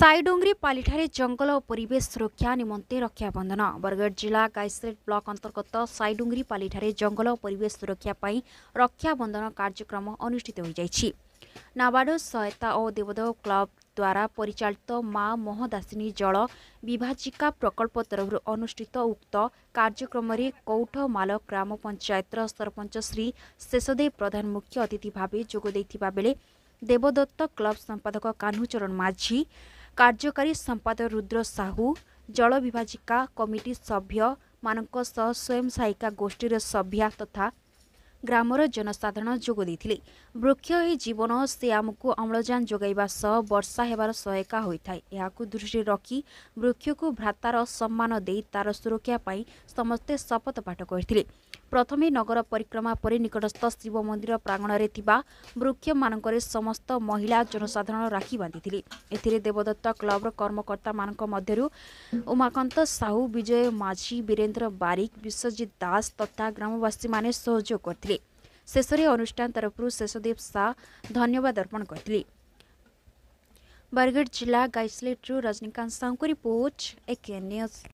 पालीठारे जंगल जङ्गल परिवेश सुरक्षा निमन्ते रक्षाबन्धन बरगढ जिल्ला गाईसलेट ब्लक अन्तर्गत पालीठारे जंगल जङ्गल परिवेश सुरक्षा सुरक्षापूर्ण रक्षाबन्धन कार्यक्रम अनुष्ठित हुन्छ नाबार्ड सहायता औ देवदेव द्वारा परिचालित मा महदासिनी जल विभाजिका प्रकल्प तरफ अनुष्ठित उक्त कार्यक्रमले कौठमाल ग्राम पञ्चायत सरपंच श्री शेषदेव प्रधान मुख्य अतिथि भावे बेले देवदत्त क्लब सम्पादक काह्नु माझी କାର୍ଯ୍ୟକାରୀ ସମ୍ପାଦକ ରୁଦ୍ର ସାହୁ ଜଳ ବିଭାଜିକା କମିଟି ସଭ୍ୟମାନଙ୍କ ସହ ସ୍ୱୟଂ ସହାୟିକା ଗୋଷ୍ଠୀର ସଭ୍ୟା ତଥା ଗ୍ରାମର ଜନସାଧାରଣ ଯୋଗ ଦେଇଥିଲେ ବୃକ୍ଷ ଏହି ଜୀବନ ସେ ଆମକୁ ଅମ୍ଳଜାନ ଯୋଗାଇବା ସହ ବର୍ଷା ହେବାର ସହାୟିକା ହୋଇଥାଏ ଏହାକୁ ଦୃଷ୍ଟିରେ ରଖି ବୃକ୍ଷକୁ ଭ୍ରାତାର ସମ୍ମାନ ଦେଇ ତା'ର ସୁରକ୍ଷା ପାଇଁ ସମସ୍ତେ ଶପଥ ପାଠ କରିଥିଲେ ପ୍ରଥମେ ନଗର ପରିକ୍ରମା ପରେ ନିକଟସ୍ଥ ଶିବ ମନ୍ଦିର ପ୍ରାଙ୍ଗଣରେ ଥିବା ବୃକ୍ଷମାନଙ୍କରେ ସମସ୍ତ ମହିଳା ଜନସାଧାରଣ ରାକ୍ଷୀ ବାନ୍ଧିଥିଲେ ଏଥିରେ ଦେବଦତ୍ତ କ୍ଲବର କର୍ମକର୍ତ୍ତାମାନଙ୍କ ମଧ୍ୟରୁ ଉମାକାନ୍ତ ସାହୁ ବିଜୟ ମାଝୀ ବୀରେନ୍ଦ୍ର ବାରିକ ବିଶ୍ୱଜିତ ଦାସ ତଥା ଗ୍ରାମବାସୀମାନେ ସହଯୋଗ କରିଥିଲେ ଶେଷରେ ଅନୁଷ୍ଠାନ ତରଫରୁ ଶେଷଦେବ ଶାହ ଧନ୍ୟବାଦ ଅର୍ପଣ କରିଥିଲେ ବରଗଡ଼ ଜିଲ୍ଲା ଗାଇସ୍ଲେଟ୍ରୁ ରଜନୀକାନ୍ତ ସାହୁଙ୍କ ରିପୋର୍ଟ ଏକେ ନ୍ୟୁଜ୍